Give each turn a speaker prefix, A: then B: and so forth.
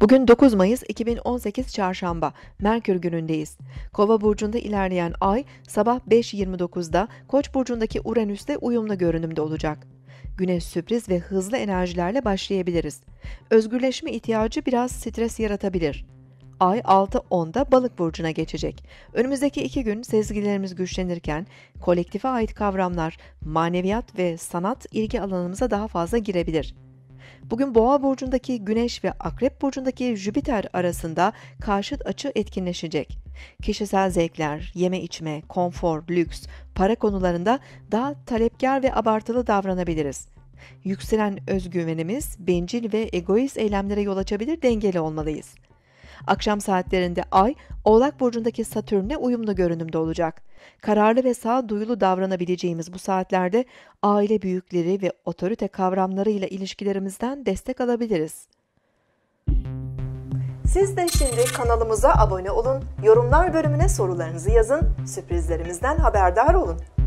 A: Bugün 9 Mayıs 2018 Çarşamba, Merkür günündeyiz. Kova burcunda ilerleyen ay sabah 5.29'da Koç burcundaki Uranüs'te uyumlu görünümde olacak. Güne sürpriz ve hızlı enerjilerle başlayabiliriz. Özgürleşme ihtiyacı biraz stres yaratabilir. Ay 6.10'da balık burcuna geçecek. Önümüzdeki iki gün sezgilerimiz güçlenirken kolektife ait kavramlar, maneviyat ve sanat ilgi alanımıza daha fazla girebilir.'' Bugün Boğa burcundaki Güneş ve Akrep burcundaki Jüpiter arasında karşıt açı etkinleşecek. Kişisel zevkler, yeme içme, konfor, lüks, para konularında daha talepkar ve abartılı davranabiliriz. Yükselen özgüvenimiz bencil ve egoist eylemlere yol açabilir dengeli olmalıyız. Akşam saatlerinde Ay, Oğlak burcundaki Satürn'le uyumlu görünümde olacak. Kararlı ve sağduyulu davranabileceğimiz bu saatlerde aile büyükleri ve otorite kavramlarıyla ilişkilerimizden destek alabiliriz. Siz de şimdi kanalımıza abone olun, yorumlar bölümüne sorularınızı yazın, sürprizlerimizden haberdar olun.